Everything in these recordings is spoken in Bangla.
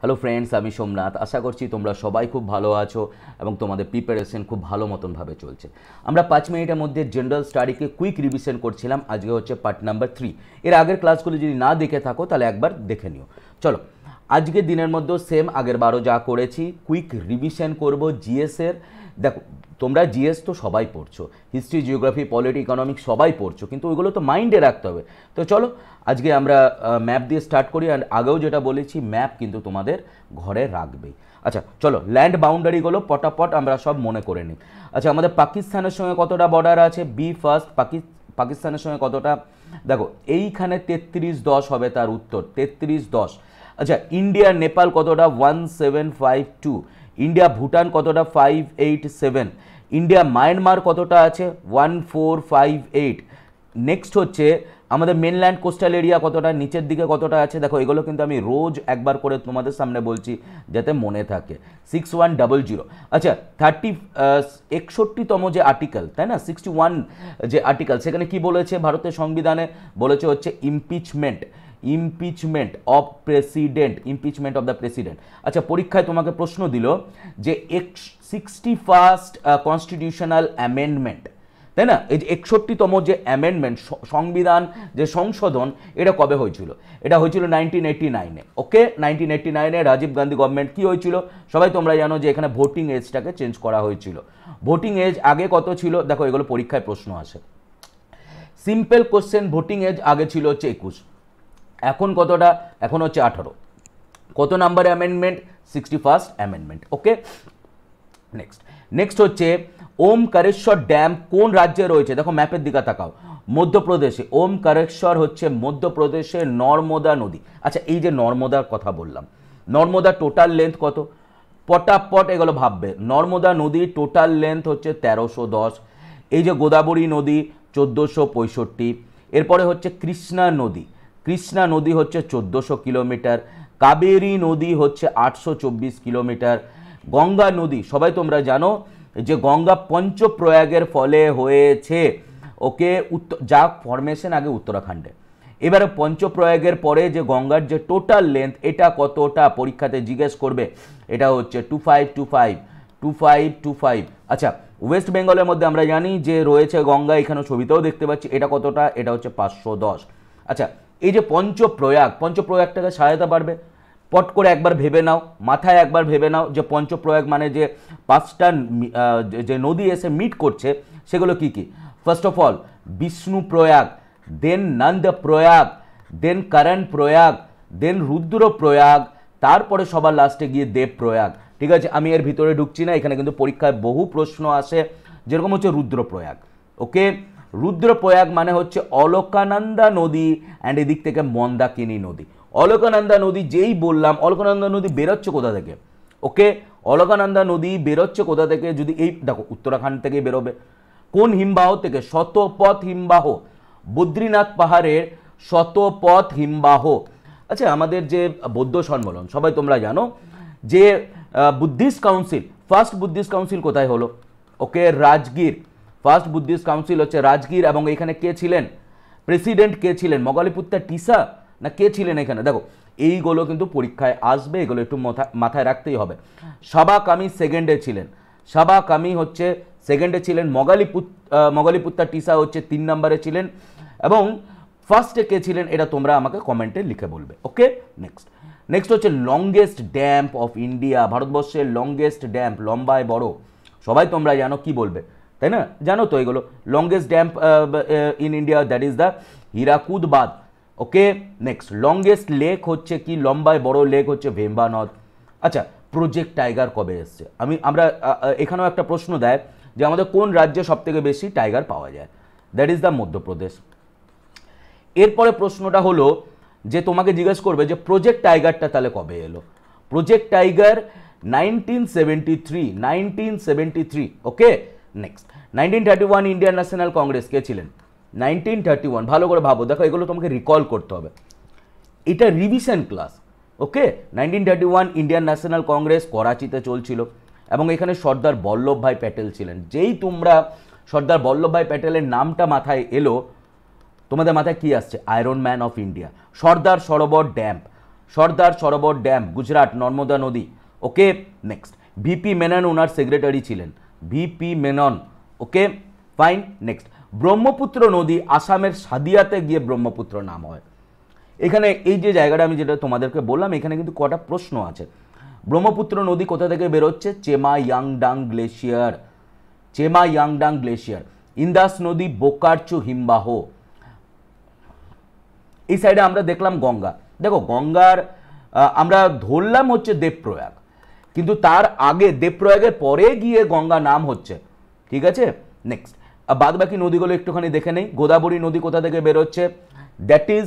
হ্যালো ফ্রেন্ডস আমি সোমনাথ আশা করছি তোমরা সবাই খুব ভালো আছো এবং তোমাদের প্রিপারেশন খুব ভালো মতনভাবে চলছে আমরা পাঁচ মিনিটের মধ্যে জেনারেল স্টাডিকে কুইক রিভিশন করছিলাম আজকে হচ্ছে পার্ট নাম্বার থ্রি এর আগের ক্লাসগুলো যদি না দেখে থাকো তাহলে একবার দেখে নিও চলো আজকে দিনের মধ্যেও সেম আগের বারও যা করেছি কুইক রিভিশন করব জিএসের দেখো তোমরা জিএস তো সবাই পড়ছো হিস্ট্রি জিওগ্রাফি পলিটি ইকোনমিক্স সবাই পড়ছো কিন্তু ওইগুলো তো মাইন্ডে রাখতে হবে তো চলো আজকে আমরা ম্যাপ দিয়ে স্টার্ট করি আর আগেও যেটা বলেছি ম্যাপ কিন্তু তোমাদের ঘরে রাখবেই আচ্ছা চলো ল্যান্ড বাউন্ডারিগুলো পটাপট আমরা সব মনে করে নিই আচ্ছা আমাদের পাকিস্তানের সঙ্গে কতটা বর্ডার আছে বি ফার্স্ট পাকিস্তান পাকিস্তানের সঙ্গে কতটা দেখো এইখানে তেত্রিশ দশ হবে তার উত্তর তেত্রিশ দশ আচ্ছা ইন্ডিয়া নেপাল কতটা one seven five two India Bhutan কতটা five eight seven India Myanmar কতটা আছে one four five eight next হচ্ছে আমাদের মেনল্যান্ড কোস্টাল এরিয়া কতটা নিচের দিকে কতটা আছে দেখো এগুলো কিন্তু আমি রোজ একবার করে তোমাদের সামনে বলছি যাতে মনে থাকে সিক্স ওয়ান ডাবল জিরো আচ্ছা থার্টি একষট্টিতম যে আর্টিকেল তাই না সিক্সটি ওয়ান যে আর্টিকেল সেখানে কি বলেছে ভারতের সংবিধানে বলেছে হচ্ছে impeachment impeachment of president impeachment of the president আচ্ছা পরীক্ষায় তোমাকে প্রশ্ন দিল যে সিক্সটি ফার্স্ট কনস্টিটিউশনাল অ্যামেন্ডমেন্ট তাই না এই যে একষট্টিতম যে অ্যামেন্ডমেন্ট সংবিধান যে সংশোধন এটা কবে হয়েছিল এটা হয়েছিল নাইনটিন এইটটি নাইনে ওকে নাইনটিন এইটটি নাইনে রাজীব গান্ধী গভর্নমেন্ট কী হয়েছিল সবাই তোমরা জানো যে এখানে ভোটিং এজটাকে চেঞ্জ করা হয়েছিল ভোটিং এজ আগে কত ছিল দেখো এগুলো পরীক্ষায় প্রশ্ন আসে সিম্পল কোশ্চেন ভোটিং এজ আগে ছিল হচ্ছে একুশ এখন কতটা এখন হচ্ছে আঠারো কত number amendment sixty first amendment okay next next হচ্ছে ওমকারেশ্বর ড্যাম কোন রাজ্যে রয়েছে দেখো ম্যাপের দিকে তাকাও মধ্যপ্রদেশে ওমকারেশ্বর হচ্ছে মধ্যপ্রদেশের নর্মদা নদী আচ্ছা এই যে নর্মদার কথা বললাম নর্মদা টোটাল লেন্থ কত পটাপট এগুলো ভাববে নর্মদা নদী টোটাল লেন্থ হচ্ছে তেরোশো দশ এই যে গোদাবরী নদী চোদ্দোশো পঁয়ষট্টি এরপরে হচ্ছে কৃষ্ণা নদী কৃষ্ণা নদী হচ্ছে চোদ্দোশো কিলোমিটার কাবেরী নদী হচ্ছে আটশো কিলোমিটার গঙ্গা নদী সবাই তোমরা জানো যে গঙ্গা পঞ্চপ্রয়াগের ফলে হয়েছে ওকে উত্তর যা ফরমেশন আগে উত্তরাখণ্ডে এবারে পঞ্চপ্রয়াগের পরে যে গঙ্গার যে টোটাল লেন্থ এটা কতটা পরীক্ষাতে জিজ্ঞেস করবে এটা হচ্ছে two five two five two five two five আচ্ছা ওয়েস্ট বেঙ্গলের মধ্যে আমরা জানি যে রয়েছে গঙ্গা এখানে ছবিতেও দেখতে পাচ্ছি এটা কতটা এটা হচ্ছে পাঁচশো দশ আচ্ছা এই যে পঞ্চপ্রয়াগ পঞ্চপ্রয়াগটাকে সহায়তা বাড়বে পট করে একবার ভেবে নাও মাথায় একবার ভেবে নাও যে পঞ্চপ্রয়াগ মানে যে পাঁচটা যে নদী এসে মিট করছে সেগুলো কি কি first of all Vishnu Prayag then Nanda Prayag then Karna Prayag দেন রুদ্র প্রয়াগ তারপরে সবার লাস্টে গিয়ে দেব প্রয়াগ ঠিক আছে আমি এর ভিতরে ঢুকছি না এখানে কিন্তু পরীক্ষায় বহু প্রশ্ন আসে যেরকম হচ্ছে রুদ্র প্রয়াগ ওকে রুদ্রপ্রয়াগ মানে হচ্ছে অলকানন্দা নদী অ্যান্ড এদিক থেকে মন্দাকিনী নদী অলকানন্দা নদী যেই বললাম অলকানন্দা নদী বেরোচ্ছে কোথা থেকে ওকে অলকানন্দা নদী বেরোচ্ছে কোথা থেকে যদি এই দেখো উত্তরাখণ্ড থেকে বেরোবে কোন হিমবাহ থেকে শতপথ হিমবাহ বদ্রীনাথ পাহাড়ের শতপথ হিমবাহ আচ্ছা আমাদের যে বৌদ্ধ সম্মেলন সবাই তোমরা জানো যে Buddhist council first Buddhist council কোথায় হলো okay Rajgir first Buddhist council হচ্ছে রাজগীর এবং এখানে কে ছিলেন প্রেসিডেন্ট কে ছিলেন মগালিপুত্তা টিসা না কে ছিলেন এখানে দেখো এইগুলো কিন্তু পরীক্ষায় আসবে এগুলো একটু মাথায় রাখতেই হবে সাবা কামি সেকেন্ডে ছিলেন সাবা কামি হচ্ছে সেকেন্ডে ছিলেন মগালিপুত মগালিপুত্তা টিসা হচ্ছে তিন নম্বরে ছিলেন এবং ফার্স্টে কে ছিলেন এটা তোমরা আমাকে কমেন্টে লিখে বলবে ওকে নেক্সট নেক্সট হচ্ছে লংগেস্ট ড্যাম্প অফ ইন্ডিয়া ভারতবর্ষের লংগেস্ট ড্যাম্প লম্বায় বড় সবাই তোমরা জানো কি বলবে তাই না জানো তো এগুলো longest dam in India that is the Hirakud বাঁধ ওকে নেক্সট লংগেস্ট লেক হচ্ছে কি লম্বায় বড় লেক হচ্ছে ভেম্বা নদ আচ্ছা প্রজেক্ট টাইগার কবে এসছে আমি আমরা এখানেও একটা প্রশ্ন দেয় যে আমাদের কোন রাজ্যে সবথেকে বেশি টাইগার পাওয়া যায় দ্যাট ইজ দ্য মধ্যপ্রদেশ এরপরে প্রশ্নটা হলো যে তোমাকে জিজ্ঞেস করবে যে প্রজেক্ট টাইগারটা তাহলে কবে এলো project tiger nineteen seventy three nineteen seventy three okay next nineteen thirty one Indian National Congress কে ছিলেন নাইনটিন থার্টি ওয়ান ভালো করে ভাবো দেখো এগুলো তোমাকে রিকল করতে হবে এটা revision class okay nineteen thirty one Indian National Congress করাচিতে চলছিল এবং এখানে সর্দার বল্লভভাই প্যাটেল ছিলেন যেই তোমরা সর্দার বল্লভভাই প্যাটেলের নামটা মাথায় এলো তোমাদের মাথায় কি আসছে iron man of India Sardar Sarovar dam Sardar Sarovar dam Gujarat Narmada নদী ওকে নেক্সট ভিপি মেনন ওনার সেক্রেটারি ছিলেন V P Menon okay fine next Brahmaputra নদী আসামের সাদিয়াতে গিয়ে ব্রহ্মপুত্র নাম হয় এখানে এই যে জায়গাটা আমি যেটা তোমাদেরকে বললাম এখানে কিন্তু কটা প্রশ্ন আছে ব্রহ্মপুত্র নদী কোথা থেকে বেরোচ্ছে Chema Yungdung glacier Chema Yungdung glacier Indus নদী বোকারচু হিমবাহ এই সাইডে আমরা দেখলাম গঙ্গা দেখো গঙ্গার আমরা ধরলাম হচ্ছে দেবপ্রয়াগ কিন্তু তার আগে দেবপ্রয়াগের পরে গিয়ে গঙ্গা নাম হচ্ছে ঠিক আছে নেক্সট বাদ বাকি নদীগুলো একটুখানি দেখে নেই গোদাবরী নদী কোথা থেকে বেরোচ্ছে দ্যাট ইজ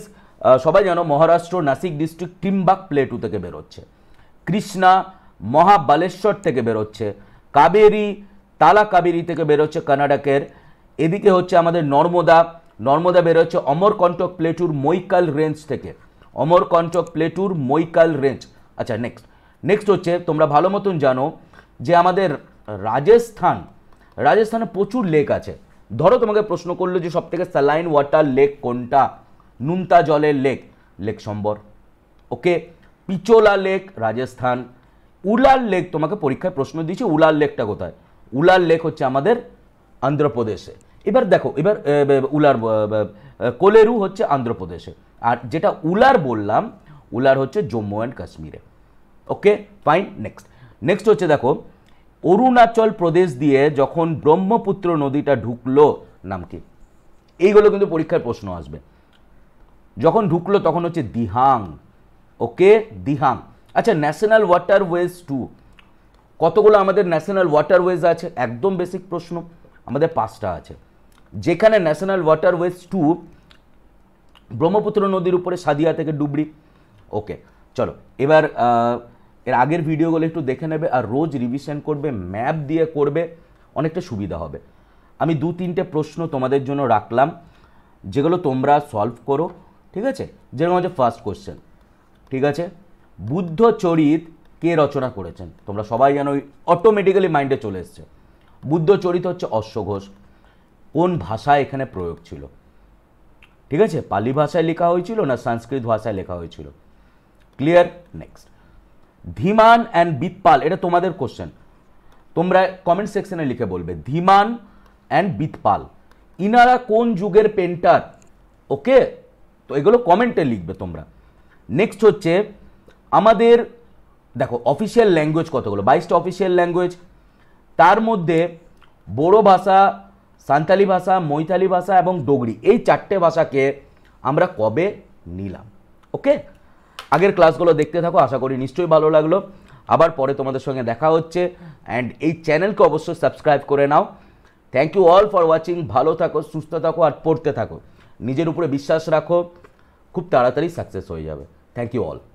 সবাই জানো মহারাষ্ট্র নাসিক ডিস্ট্রিক্ট টিম্বাক প্লেটু থেকে বেরোচ্ছে কৃষ্ণা মহাবালেশ্বর থেকে বেরোচ্ছে কাবেরী তালা কাবেরী থেকে বেরোচ্ছে কর্ণাটকের এদিকে হচ্ছে আমাদের নর্মদা নর্মদা বেরোচ্ছে অমরকণ্টক প্লেটুর মৈকাল রেঞ্জ থেকে অমরকণ্টক প্লেটুর মৈকাল রেঞ্জ আচ্ছা নেক্সট নেক্সট হচ্ছে তোমরা ভালো মতন জানো যে আমাদের রাজস্থান রাজস্থানে প্রচুর লেক আছে ধরো তোমাকে প্রশ্ন করলো যে সবথেকে স্যালাইন ওয়াটার লেক কোনটা নুনতা জলের lake lake Sambhar okay Pichola lake Rajasthan Wular lake তোমাকে পরীক্ষায় প্রশ্ন দিয়েছে উলার লেকটা কোথায় উলার লেক হচ্ছে আমাদের আন্ধ্রপ্রদেশে এবার দেখো এবার উলার কোলেরু হচ্ছে আন্ধ্রপ্রদেশে আর যেটা উলার বললাম উলার হচ্ছে জম্মু অ্যান্ড কাশ্মীরে ওকে ফাইন নেক্সট নেক্সট হচ্ছে দেখো অরুণাচল প্রদেশ দিয়ে যখন ব্রহ্মপুত্র নদীটা ঢুকলো নামকে এইগুলো কিন্তু পরীক্ষার প্রশ্ন আসবে যখন ঢুকলো তখন হচ্ছে দিহাং ওকে দিহাং আচ্ছা ন্যাশনাল ওয়াটার ওয়েজ টু কতগুলো আমাদের ন্যাশনাল ওয়াটার ওয়েজ আছে একদম বেসিক প্রশ্ন আমাদের পাঁচটা আছে যেখানে national waterways two Brahmaputra নদীর উপরে সাদিয়া থেকে ডুবড়ি ওকে চলো এবার এর আগের ভিডিওগুলো একটু দেখে নেবে আর রোজ রিভিশন করবে ম্যাপ দিয়ে করবে অনেকটা সুবিধা হবে আমি দু তিনটে প্রশ্ন তোমাদের জন্য রাখলাম যেগুলো তোমরা সলভ করো ঠিক আছে যেরকম হচ্ছে ফার্স্ট কোশ্চেন ঠিক আছে বুদ্ধচরিত কে রচনা করেছেন তোমরা সবাই যেন অটোমেটিক্যালি মাইন্ডে চলে এসছে বুদ্ধচরিত হচ্ছে অশ্বঘোষ কোন ভাষা এখানে প্রয়োগ ছিল ঠিক আছে পালি ভাষায় লেখা হয়েছিল না সংস্কৃত ভাষায় লেখা হয়েছিল clear next Dhiman and Bitpal এটা তোমাদের কোশ্চেন তোমরা কমেন্ট সেকশনে লিখে বলবে ধীমান অ্যান্ড বিতপাল ইনারা কোন যুগের পেন্টার ওকে তো এগুলো কমেন্টে লিখবে তোমরা নেক্সট হচ্ছে আমাদের দেখো অফিসিয়াল ল্যাঙ্গুয়েজ কতগুলো বাইশটা অফিসিয়াল ল্যাঙ্গুয়েজ তার মধ্যে বড়ো ভাষা সান্তালি ভাষা মৈতালি ভাষা এবং ডোগরি এই চারটে ভাষাকে আমরা কবে নিলাম ওকে আগের ক্লাসগুলো দেখতে থাকো আশা করি নিশ্চয়ই ভালো লাগলো আবার পরে তোমাদের সঙ্গে দেখা হচ্ছে অ্যান্ড এই চ্যানেলকে অবশ্যই সাবস্ক্রাইব করে নাও thank you all for watching ভালো থাকো সুস্থ থাকো আর পড়তে থাকো নিজের উপরে বিশ্বাস রাখো খুব তাড়াতাড়ি সাকসেস হয়ে যাবে থ্যাংক ইউ অল